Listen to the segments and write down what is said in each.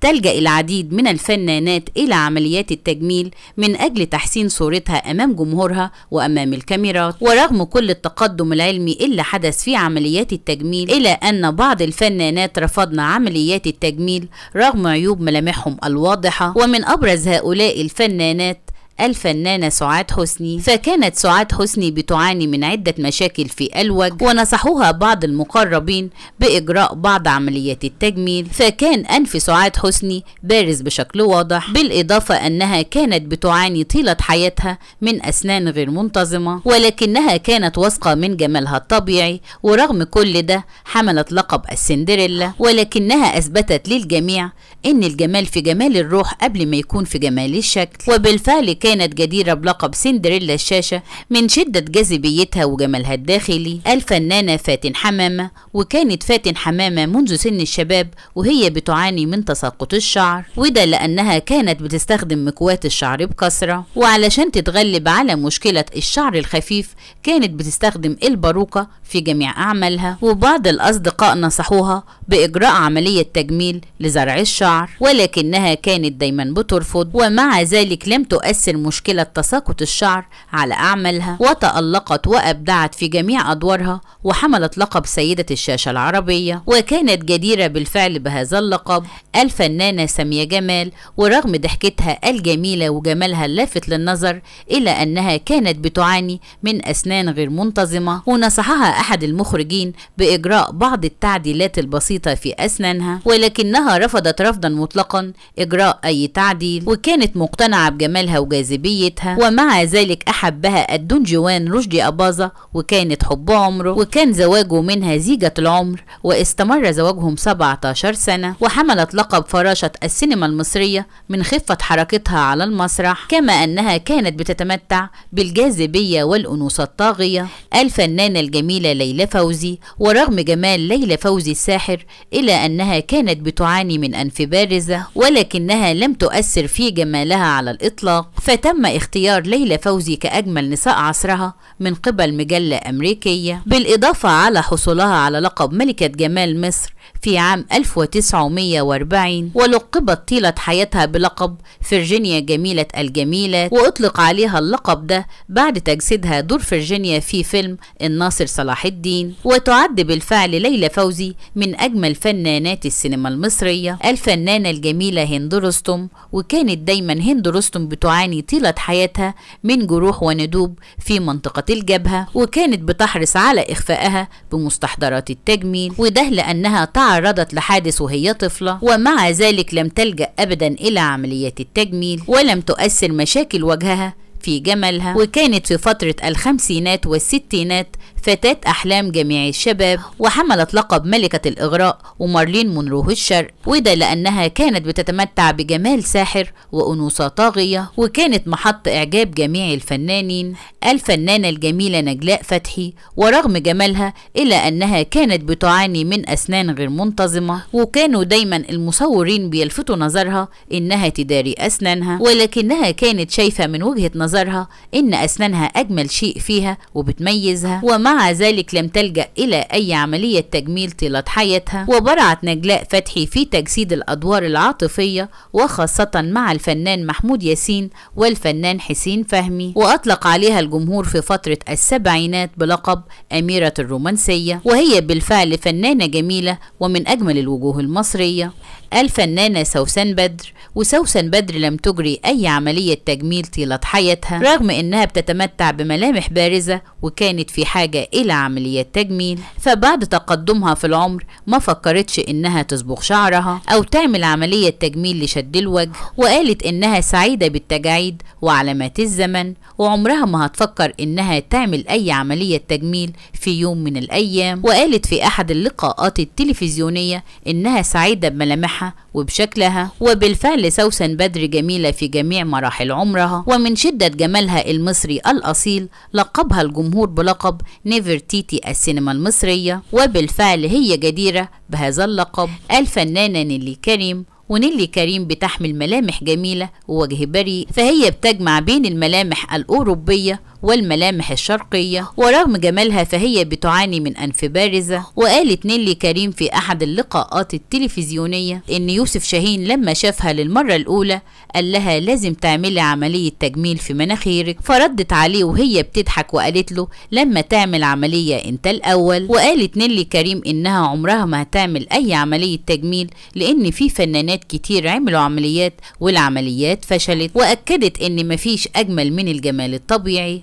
تلجأ العديد من الفنانات إلى عمليات التجميل من أجل تحسين صورتها أمام جمهورها وأمام الكاميرات ورغم كل التقدم العلمي اللي حدث في عمليات التجميل إلا أن بعض الفنانات رفضن عمليات التجميل رغم عيوب ملامحهم الواضحة ومن أبرز هؤلاء الفنانات الفنانة سعاد حسني فكانت سعاد حسني بتعاني من عدة مشاكل في الوجه ونصحوها بعض المقربين بإجراء بعض عمليات التجميل فكان أنف سعاد حسني بارز بشكل واضح بالإضافة أنها كانت بتعاني طيلة حياتها من أسنان غير منتظمة ولكنها كانت واثقة من جمالها الطبيعي ورغم كل ده حملت لقب السندريلا ولكنها أثبتت للجميع أن الجمال في جمال الروح قبل ما يكون في جمال الشكل وبالفعل كان كانت جديرة بلقب سندريلا الشاشة من شدة جاذبيتها وجمالها الداخلي الفنانة فاتن حمامة وكانت فاتن حمامة منذ سن الشباب وهي بتعاني من تساقط الشعر وده لأنها كانت بتستخدم مكوات الشعر بكثرة وعلشان تتغلب على مشكلة الشعر الخفيف كانت بتستخدم الباروكة في جميع أعمالها وبعض الأصدقاء نصحوها بإجراء عملية تجميل لزرع الشعر ولكنها كانت دايما بترفض ومع ذلك لم تؤثر مشكلة تساقط الشعر على أعمالها وتألقت وأبدعت في جميع أدوارها وحملت لقب سيدة الشاشة العربية وكانت جديرة بالفعل بهذا اللقب الفنانة سامية جمال ورغم ضحكتها الجميلة وجمالها اللافت للنظر إلا أنها كانت بتعاني من أسنان غير منتظمة ونصحها أحد المخرجين بإجراء بعض التعديلات البسيطة في أسنانها ولكنها رفضت رفضا مطلقا إجراء أي تعديل وكانت مقتنعة بجمالها وجاذبيتها جاذبيتها ومع ذلك أحبها الدون جوان رشدي أباظة وكانت حب عمره وكان زواجه منها زيجة العمر واستمر زواجهم 17 سنة وحملت لقب فراشة السينما المصرية من خفة حركتها على المسرح كما أنها كانت بتتمتع بالجاذبية والأنوثة الطاغية الفنانة الجميلة ليلى فوزي ورغم جمال ليلى فوزي الساحر إلا أنها كانت بتعاني من أنف بارزة ولكنها لم تؤثر في جمالها على الإطلاق فتم اختيار ليلى فوزي كأجمل نساء عصرها من قبل مجلة أمريكية بالإضافة على حصولها على لقب ملكة جمال مصر في عام 1940 ولقبت طيلة حياتها بلقب فرجينيا جميلة الجميلة وأطلق عليها اللقب ده بعد تجسيدها دور فرجينيا في فيلم الناصر صلاح الدين وتعد بالفعل ليلى فوزي من أجمل فنانات السينما المصرية الفنانة الجميلة هند رستم وكانت دايما هند رستم بتعاني طيلة حياتها من جروح وندوب في منطقة الجبهة وكانت بتحرص على إخفائها بمستحضرات التجميل وده لأنها تعرضت لحادث وهي طفلة ومع ذلك لم تلجأ أبدا إلى عمليات التجميل ولم تؤثر مشاكل وجهها في جمالها وكانت في فترة الخمسينات والستينات فتاة أحلام جميع الشباب وحملت لقب ملكة الإغراء ومارلين مونرو الشرق وده لأنها كانت بتتمتع بجمال ساحر وأنوثة طاغية وكانت محط إعجاب جميع الفنانين الفنانة الجميلة نجلاء فتحي ورغم جمالها إلا أنها كانت بتعاني من أسنان غير منتظمة وكانوا دايما المصورين بيلفتوا نظرها إنها تداري أسنانها ولكنها كانت شايفة من وجهة نظرها إن أسنانها أجمل شيء فيها وبتميزها ومع ومع ذلك لم تلجأ إلى أي عملية تجميل طيلة حياتها وبرعت نجلاء فتحي في تجسيد الأدوار العاطفية وخاصة مع الفنان محمود ياسين والفنان حسين فهمي وأطلق عليها الجمهور في فترة السبعينات بلقب أميرة الرومانسية وهي بالفعل فنانة جميلة ومن أجمل الوجوه المصرية الفنانة سوسن بدر وسوسن بدر لم تجري أي عملية تجميل طيلة حياتها رغم أنها بتتمتع بملامح بارزة وكانت في حاجة إلى عمليات تجميل فبعد تقدمها في العمر ما فكرتش أنها تصبغ شعرها أو تعمل عملية تجميل لشد الوجه وقالت أنها سعيدة بالتجاعيد وعلامات الزمن وعمرها ما هتفكر أنها تعمل أي عملية تجميل في يوم من الأيام وقالت في أحد اللقاءات التلفزيونية أنها سعيدة بملامحها وبشكلها وبالفعل سوسن بدر جميلة في جميع مراحل عمرها ومن شدة جمالها المصري الأصيل لقبها الجمهور بلقب نيفرتيتي السينما المصرية وبالفعل هي جديرة بهذا اللقب الفنانة نيلي كريم ونيلي كريم بتحمل ملامح جميلة ووجه بريء فهي بتجمع بين الملامح الأوروبية والملامح الشرقية ورغم جمالها فهي بتعاني من أنف بارزة وقالت نيلي كريم في أحد اللقاءات التلفزيونية إن يوسف شاهين لما شافها للمرة الأولى قال لها لازم تعملي عملية تجميل في مناخيرك فردت عليه وهي بتضحك وقالت له لما تعمل عملية أنت الأول وقالت نيلي كريم إنها عمرها ما هتعمل أي عملية تجميل لأن في فنانات كتير عملوا عمليات والعمليات فشلت وأكدت إن مفيش أجمل من الجمال الطبيعي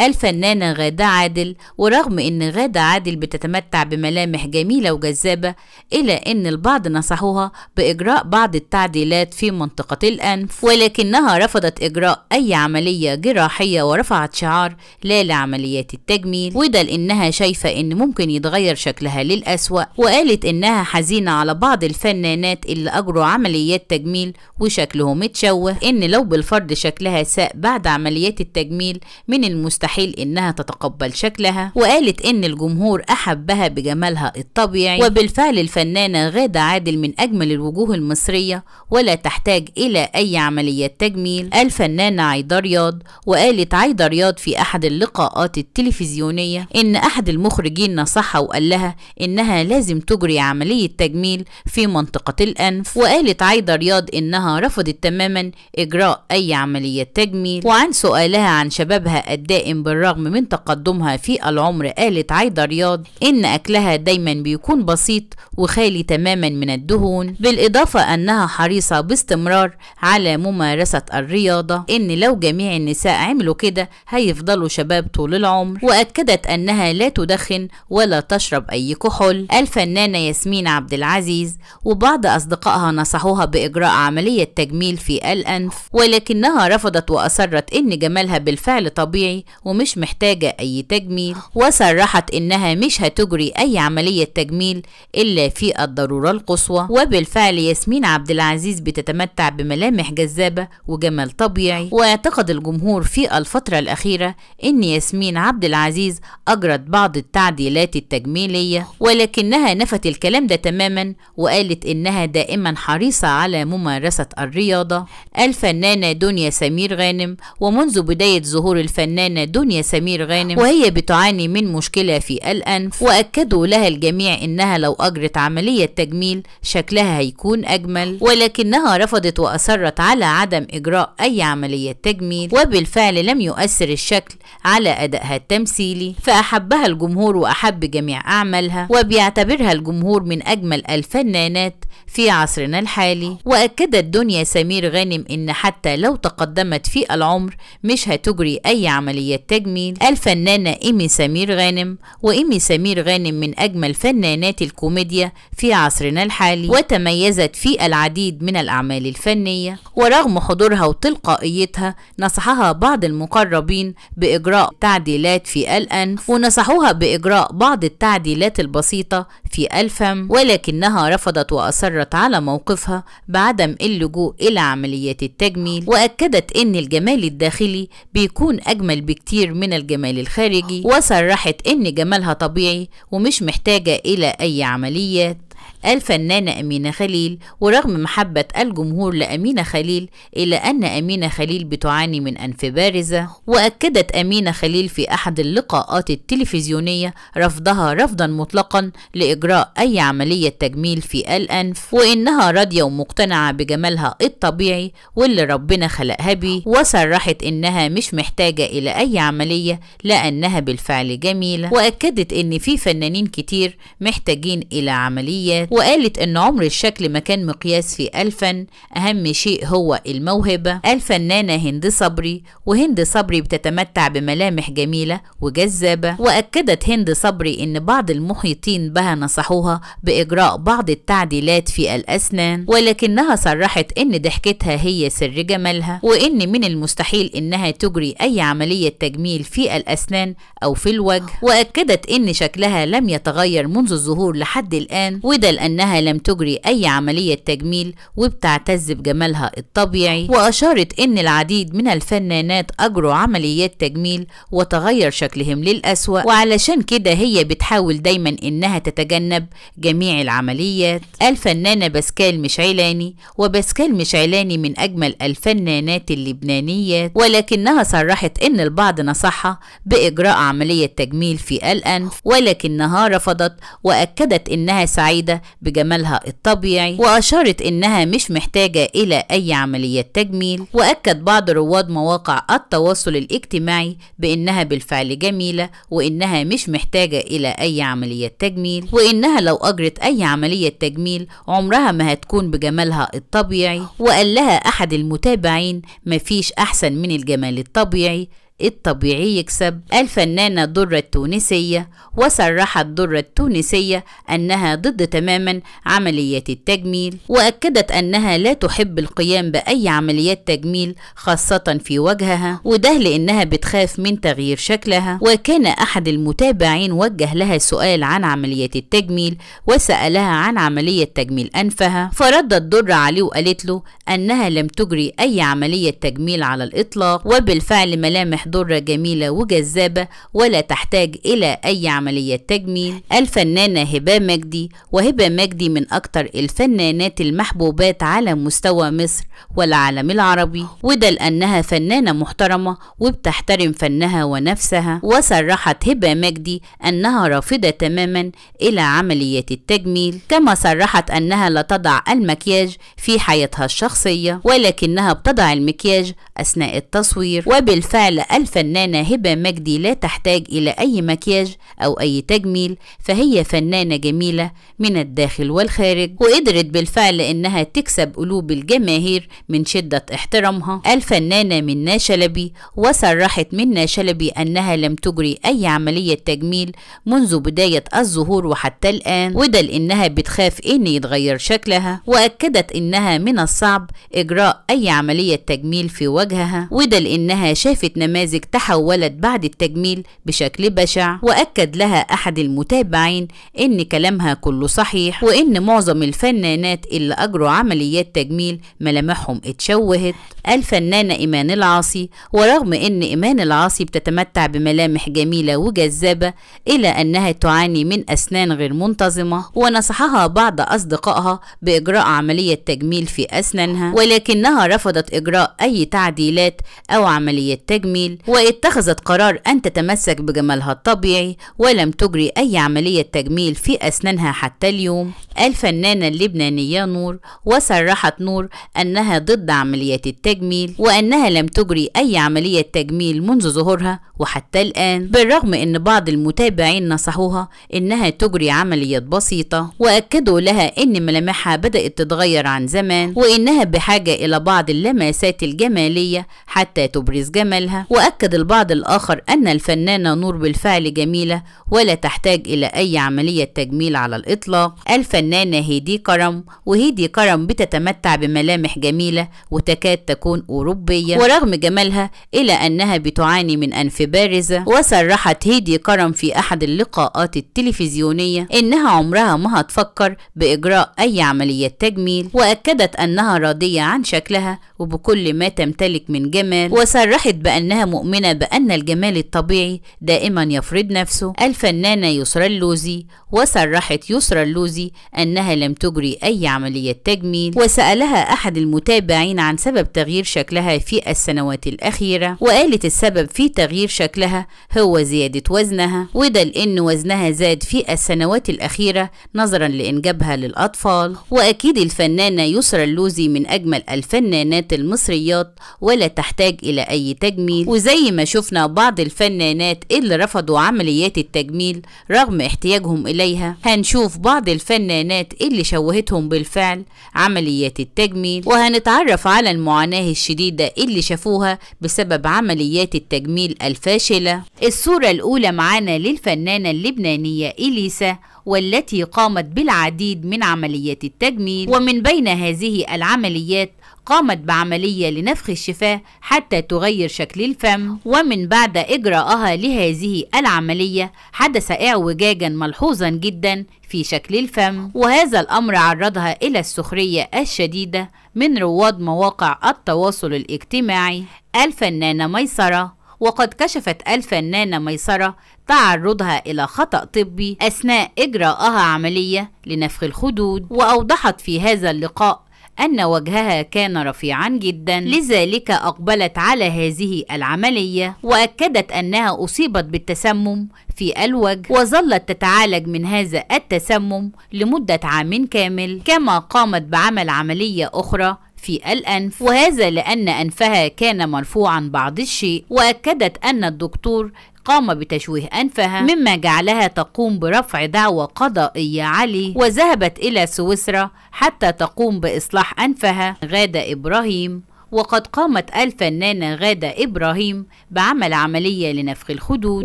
الفنانة غادة عادل ورغم إن غادة عادل بتتمتع بملامح جميلة وجذابة إلا إن البعض نصحوها بإجراء بعض التعديلات في منطقة الأنف ولكنها رفضت إجراء أي عملية جراحية ورفعت شعار لا لعمليات التجميل وده لأنها شايفة إن ممكن يتغير شكلها للأسوأ وقالت إنها حزينة على بعض الفنانات اللي أجروا عمليات تجميل وشكلهم متشوه إن لو بالفرد شكلها ساء بعد عمليات التجميل من المستحيل المستحيل إنها تتقبل شكلها وقالت إن الجمهور أحبها بجمالها الطبيعي وبالفعل الفنانة غادة عادل من أجمل الوجوه المصرية ولا تحتاج إلى أي عملية تجميل الفنانة عايدة رياض وقالت عايدة رياض في أحد اللقاءات التلفزيونية إن أحد المخرجين نصحها وقال لها إنها لازم تجري عملية تجميل في منطقة الأنف وقالت عايدة رياض إنها رفضت تماما إجراء أي عملية تجميل وعن سؤالها عن شبابها الدائم لكن بالرغم من تقدمها في العمر قالت عايدة رياض إن أكلها دايما بيكون بسيط وخالي تماما من الدهون بالإضافة أنها حريصة باستمرار على ممارسة الرياضة إن لو جميع النساء عملوا كده هيفضلوا شباب طول العمر وأكدت أنها لا تدخن ولا تشرب أي كحول الفنانة ياسمين عبد العزيز وبعض أصدقائها نصحوها بإجراء عملية تجميل في الأنف ولكنها رفضت وأصرت إن جمالها بالفعل طبيعي ومش محتاجة أي تجميل وصرحت إنها مش هتجري أي عملية تجميل إلا في الضرورة القصوى وبالفعل ياسمين عبد العزيز بتتمتع بملامح جذابة وجمال طبيعي واعتقد الجمهور في الفترة الأخيرة إن ياسمين عبد العزيز أجرت بعض التعديلات التجميلية ولكنها نفت الكلام ده تماما وقالت إنها دائما حريصة على ممارسة الرياضة الفنانة دنيا سمير غانم ومنذ بداية ظهور الفنانة دنيا سمير غانم وهي بتعاني من مشكلة في الأنف وأكدوا لها الجميع إنها لو أجرت عملية تجميل شكلها هيكون أجمل ولكنها رفضت وأصرت على عدم إجراء أي عملية تجميل وبالفعل لم يؤثر الشكل على أدائها التمثيلي فأحبها الجمهور وأحب جميع أعمالها وبيعتبرها الجمهور من أجمل الفنانات في عصرنا الحالي وأكدت دنيا سمير غانم إن حتى لو تقدمت في العمر مش هتجري أي عملية التجميل الفنانة إيمي سمير غانم وإيمي سمير غانم من أجمل فنانات الكوميديا في عصرنا الحالي وتميزت في العديد من الأعمال الفنية ورغم حضورها وتلقائيتها نصحها بعض المقربين بإجراء تعديلات في الأنف ونصحوها بإجراء بعض التعديلات البسيطة في الفم ولكنها رفضت وأصرت على موقفها بعدم اللجوء إلى عمليات التجميل وأكدت أن الجمال الداخلي بيكون أجمل بكتير كتير من الجمال الخارجي آه. وصرحت إن جمالها طبيعي ومش محتاجة إلى أي عمليات الفنانة أمينة خليل ورغم محبة الجمهور لأمينة خليل إلا أن أمينة خليل بتعاني من أنف بارزة وأكدت أمينة خليل في أحد اللقاءات التلفزيونية رفضها رفضا مطلقا لإجراء أي عملية تجميل في الأنف وإنها راضية ومقتنعة بجمالها الطبيعي واللي ربنا خلقها بيه وصرحت إنها مش محتاجة إلى أي عملية لأنها بالفعل جميلة وأكدت إن في فنانين كتير محتاجين إلى عمليات وقالت إن عمر الشكل ما كان مقياس في الفن أهم شيء هو الموهبة الفنانة هند صبري وهند صبري بتتمتع بملامح جميلة وجذابة وأكدت هند صبري إن بعض المحيطين بها نصحوها بإجراء بعض التعديلات في الأسنان ولكنها صرحت إن ضحكتها هي سر جمالها وإن من المستحيل إنها تجري أي عملية تجميل في الأسنان أو في الوجه وأكدت إن شكلها لم يتغير منذ الظهور لحد الآن وده أنها لم تجري أي عملية تجميل وبتعتز بجمالها الطبيعي وأشارت أن العديد من الفنانات أجروا عمليات تجميل وتغير شكلهم للأسوأ وعلشان كده هي بتحاول دايما أنها تتجنب جميع العمليات الفنانة بسكال مشعلاني وبسكال مشعلاني من أجمل الفنانات اللبنانيات ولكنها صرحت أن البعض نصحها بإجراء عملية تجميل في الأنف ولكنها رفضت وأكدت أنها سعيدة بجمالها الطبيعي وأشارت إنها مش محتاجة إلى أي عمليات تجميل وأكد بعض رواد مواقع التواصل الاجتماعي بإنها بالفعل جميلة وإنها مش محتاجة إلى أي عمليات تجميل وإنها لو أجرت أي عملية تجميل عمرها ما هتكون بجمالها الطبيعي وقال لها أحد المتابعين مفيش أحسن من الجمال الطبيعي الطبيعي يكسب الفنانة درة التونسية وصرحت درة التونسية أنها ضد تماما عمليات التجميل وأكدت أنها لا تحب القيام بأي عمليات تجميل خاصة في وجهها وده لأنها بتخاف من تغيير شكلها وكان أحد المتابعين وجه لها سؤال عن عمليات التجميل وسألها عن عملية تجميل أنفها فردت درة عليه وقالت له أنها لم تجري أي عملية تجميل على الإطلاق وبالفعل ملامح ذرة جميلة وجذابة ولا تحتاج إلى أي عملية تجميل الفنانة هبة مجدي وهبة مجدي من أكتر الفنانات المحبوبات على مستوى مصر والعالم العربي وده لأنها فنانة محترمة وبتحترم فنها ونفسها وصرحت هبة مجدي أنها رافضة تماما إلى عملية التجميل كما صرحت أنها لا تضع المكياج في حياتها الشخصية ولكنها بتضع المكياج أثناء التصوير وبالفعل الفنانة هبة مجدي لا تحتاج إلى أي مكياج أو أي تجميل فهي فنانة جميلة من الداخل والخارج وقدرت بالفعل إنها تكسب قلوب الجماهير من شدة احترامها الفنانة منى شلبي وصرحت منى شلبي أنها لم تجري أي عملية تجميل منذ بداية الظهور وحتى الآن وده لأنها بتخاف إن يتغير شكلها وأكدت إنها من الصعب إجراء أي عملية تجميل في وجهها وده لأنها شافت نماذج النماذج تحولت بعد التجميل بشكل بشع وأكد لها أحد المتابعين إن كلامها كله صحيح وإن معظم الفنانات اللي أجروا عمليات تجميل ملامحهم اتشوهت الفنانة إيمان العاصي ورغم إن إيمان العاصي بتتمتع بملامح جميلة وجذابة إلا أنها تعاني من أسنان غير منتظمة ونصحها بعض أصدقائها بإجراء عملية تجميل في أسنانها ولكنها رفضت إجراء أي تعديلات أو عملية تجميل واتخذت قرار أن تتمسك بجمالها الطبيعي ولم تجري أي عملية تجميل في أسنانها حتى اليوم الفنانة اللبنانية نور وصرحت نور أنها ضد عمليات التجميل وأنها لم تجري أي عملية تجميل منذ ظهورها وحتى الآن بالرغم أن بعض المتابعين نصحوها أنها تجري عمليات بسيطة وأكدوا لها أن ملامحها بدأت تتغير عن زمان وأنها بحاجة إلى بعض اللمسات الجمالية حتى تبرز جمالها وأ وأكد البعض الآخر أن الفنانة نور بالفعل جميلة ولا تحتاج إلى أي عملية تجميل على الإطلاق الفنانة هيدي كرم وهيدي كرم بتتمتع بملامح جميلة وتكاد تكون أوروبية ورغم جمالها إلا أنها بتعاني من أنف بارزة وصرحت هيدي كرم في أحد اللقاءات التلفزيونية إنها عمرها ما هتفكر بإجراء أي عملية تجميل وأكدت أنها راضية عن شكلها وبكل ما تمتلك من جمال وصرحت بأنها مؤمنة بأن الجمال الطبيعي دائما يفرض نفسه الفنانة يسرى اللوزي وصرحت يسرى اللوزي أنها لم تجري أي عملية تجميل وسألها أحد المتابعين عن سبب تغيير شكلها في السنوات الأخيرة وقالت السبب في تغيير شكلها هو زيادة وزنها وده لأن وزنها زاد في السنوات الأخيرة نظرا لإنجابها للأطفال وأكيد الفنانة يسرى اللوزي من أجمل الفنانات المصريات ولا تحتاج إلى أي تجميل وزي ما شفنا بعض الفنانات اللي رفضوا عمليات التجميل رغم احتياجهم إليها هنشوف بعض الفنانات اللي شوهتهم بالفعل عمليات التجميل وهنتعرف على المعاناة الشديدة اللي شافوها بسبب عمليات التجميل الفاشلة الصورة الأولى معانا للفنانة اللبنانية إليسا والتي قامت بالعديد من عمليات التجميل ومن بين هذه العمليات قامت بعملية لنفخ الشفاه حتى تغير شكل الفم ومن بعد إجراءها لهذه العملية حدث اعوجاجا ملحوظا جدا في شكل الفم وهذا الأمر عرضها إلى السخرية الشديدة من رواد مواقع التواصل الاجتماعي الفنانة ميسرة وقد كشفت الفنانة ميسرة تعرضها إلى خطأ طبي أثناء إجراءها عملية لنفخ الخدود وأوضحت في هذا اللقاء أن وجهها كان رفيعا جدا لذلك أقبلت على هذه العملية وأكدت أنها أصيبت بالتسمم في الوجه وظلت تتعالج من هذا التسمم لمدة عام كامل كما قامت بعمل عملية أخرى في الأنف وهذا لأن أنفها كان مرفوعا بعض الشيء وأكدت أن الدكتور قام بتشويه أنفها نعم. مما جعلها تقوم برفع دعوى قضائية عليه وذهبت إلى سويسرا حتى تقوم بإصلاح أنفها غادة إبراهيم وقد قامت الفنانة غادة إبراهيم بعمل عملية لنفخ الخدود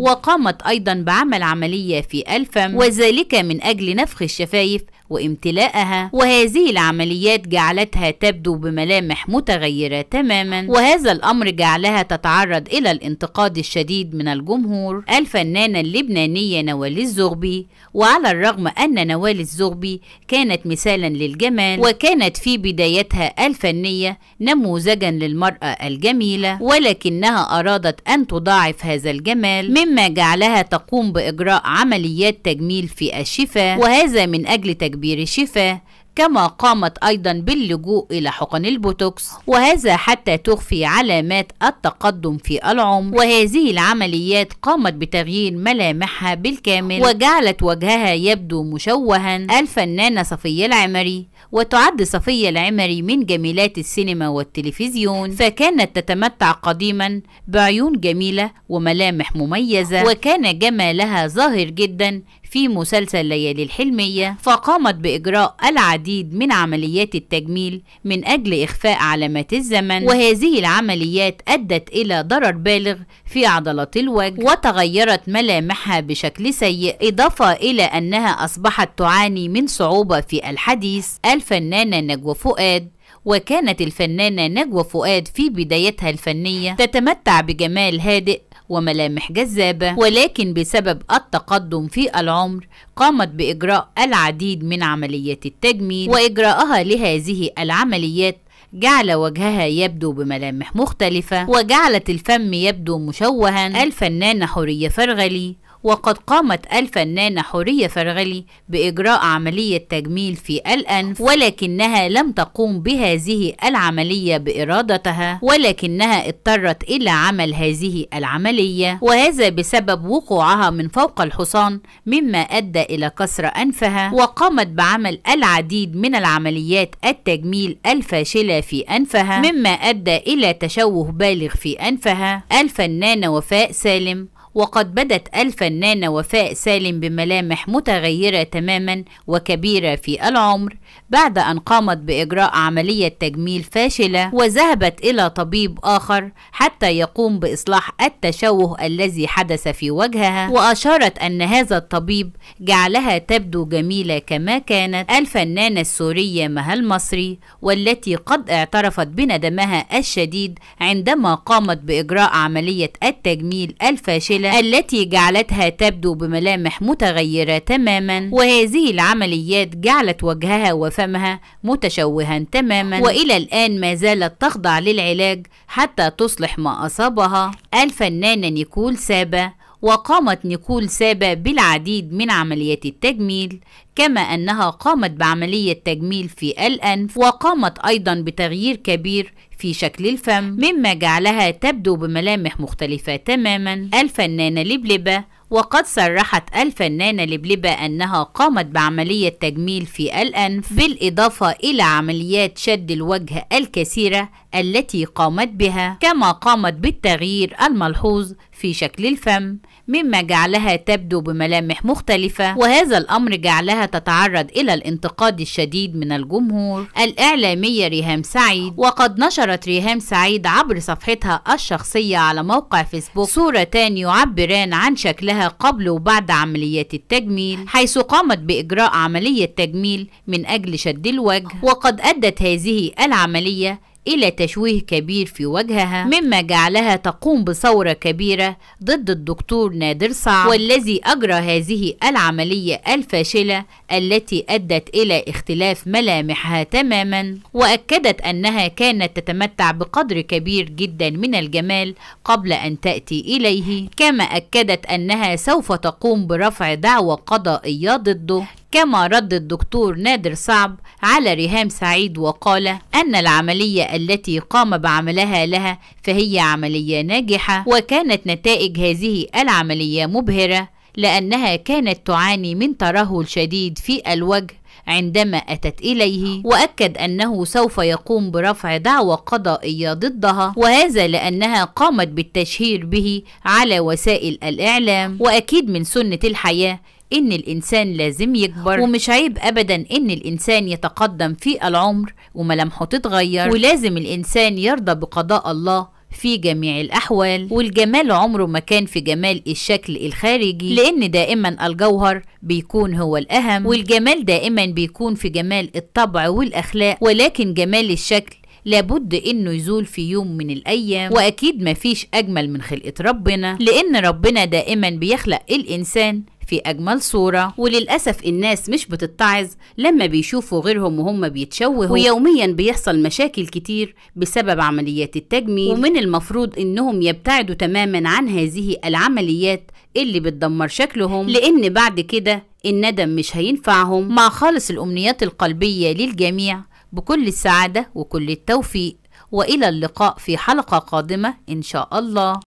وقامت أيضا بعمل عملية في الفم وذلك من أجل نفخ الشفايف وامتلاءها وهذه العمليات جعلتها تبدو بملامح متغيرة تماما وهذا الأمر جعلها تتعرض إلى الانتقاد الشديد من الجمهور الفنانة اللبنانية نوال الزغبي وعلى الرغم أن نوال الزغبي كانت مثالا للجمال وكانت في بدايتها الفنية نموذجا للمرأة الجميلة ولكنها أرادت أن تضاعف هذا الجمال مما جعلها تقوم بإجراء عمليات تجميل في الشفاه وهذا من أجل تجميل jak biry şife كما قامت أيضا باللجوء إلى حقن البوتوكس وهذا حتى تخفي علامات التقدم في العمر وهذه العمليات قامت بتغيير ملامحها بالكامل وجعلت وجهها يبدو مشوها الفنانة صفية العمري وتعد صفية العمري من جميلات السينما والتلفزيون فكانت تتمتع قديما بعيون جميلة وملامح مميزة وكان جمالها ظاهر جدا في مسلسل ليالي الحلمية فقامت بإجراء العديد العديد من عمليات التجميل من أجل إخفاء علامات الزمن وهذه العمليات أدت إلى ضرر بالغ في عضلات الوجه وتغيرت ملامحها بشكل سيء إضافة إلى أنها أصبحت تعاني من صعوبة في الحديث الفنانة نجوى فؤاد وكانت الفنانة نجوى فؤاد في بدايتها الفنية تتمتع بجمال هادئ وملامح جذابة ولكن بسبب التقدم في العمر قامت بإجراء العديد من عمليات التجميل وإجراءها لهذه العمليات جعل وجهها يبدو بملامح مختلفة وجعلت الفم يبدو مشوها الفنانة حورية فرغلي وقد قامت الفنانة حورية فرغلي بإجراء عملية تجميل في الأنف ولكنها لم تقوم بهذه العملية بإرادتها ولكنها اضطرت إلى عمل هذه العملية وهذا بسبب وقوعها من فوق الحصان مما أدى إلى كسر أنفها وقامت بعمل العديد من العمليات التجميل الفاشلة في أنفها مما أدى إلى تشوه بالغ في أنفها الفنانة وفاء سالم وقد بدت الفنانة وفاء سالم بملامح متغيرة تماما وكبيرة في العمر بعد أن قامت بإجراء عملية تجميل فاشلة وذهبت إلى طبيب آخر حتى يقوم بإصلاح التشوه الذي حدث في وجهها وأشارت أن هذا الطبيب جعلها تبدو جميلة كما كانت الفنانة السورية مها المصري والتي قد اعترفت بندمها الشديد عندما قامت بإجراء عملية التجميل الفاشلة الطويلة التي جعلتها تبدو بملامح متغيرة تماما وهذه العمليات جعلت وجهها وفمها متشوها تماما وإلى الآن ما زالت تخضع للعلاج حتى تصلح ما أصابها الفنانة نيكول سابا وقامت نيكول سابا بالعديد من عمليات التجميل كما أنها قامت بعملية تجميل في الأنف وقامت أيضا بتغيير كبير في شكل الفم مما جعلها تبدو بملامح مختلفة تماما الفنانة لبلبة وقد صرحت الفنانة لبلبة أنها قامت بعملية تجميل في الأنف بالإضافة إلى عمليات شد الوجه الكثيرة التي قامت بها كما قامت بالتغيير الملحوظ في شكل الفم مما جعلها تبدو بملامح مختلفة وهذا الأمر جعلها تتعرض إلى الانتقاد الشديد من الجمهور الإعلامية ريهام سعيد وقد نشرت ريهام سعيد عبر صفحتها الشخصية على موقع فيسبوك صورتان يعبران عن شكلها قبل وبعد عمليات التجميل حيث قامت بإجراء عملية تجميل من أجل شد الوجه وقد أدت هذه العملية إلى تشويه كبير في وجهها مما جعلها تقوم بثورة كبيرة ضد الدكتور نادر صعب والذي أجرى هذه العملية الفاشلة التي أدت إلى اختلاف ملامحها تماما وأكدت أنها كانت تتمتع بقدر كبير جدا من الجمال قبل أن تأتي إليه كما أكدت أنها سوف تقوم برفع دعوى قضائية ضده كما رد الدكتور نادر صعب على ريهام سعيد وقال أن العملية التي قام بعملها لها فهي عملية ناجحة وكانت نتائج هذه العملية مبهرة لأنها كانت تعاني من ترهل شديد في الوجه عندما أتت إليه وأكد أنه سوف يقوم برفع دعوى قضائية ضدها وهذا لأنها قامت بالتشهير به على وسائل الإعلام وأكيد من سنة الحياة إن الإنسان لازم يكبر ومش عيب أبدا إن الإنسان يتقدم في العمر وملامحه تتغير ولازم الإنسان يرضى بقضاء الله في جميع الأحوال والجمال عمره ما كان في جمال الشكل الخارجي لأن دائما الجوهر بيكون هو الأهم والجمال دائما بيكون في جمال الطبع والأخلاق ولكن جمال الشكل لابد انه يزول في يوم من الايام واكيد مفيش اجمل من خلقه ربنا لان ربنا دائما بيخلق الانسان في أجمل صورة وللأسف الناس مش بتتعظ لما بيشوفوا غيرهم وهم بيتشوهوا ويوميا بيحصل مشاكل كتير بسبب عمليات التجميل ومن المفروض إنهم يبتعدوا تماما عن هذه العمليات اللي بتدمر شكلهم لأن بعد كده الندم مش هينفعهم مع خالص الأمنيات القلبية للجميع بكل السعادة وكل التوفيق وإلى اللقاء في حلقة قادمة إن شاء الله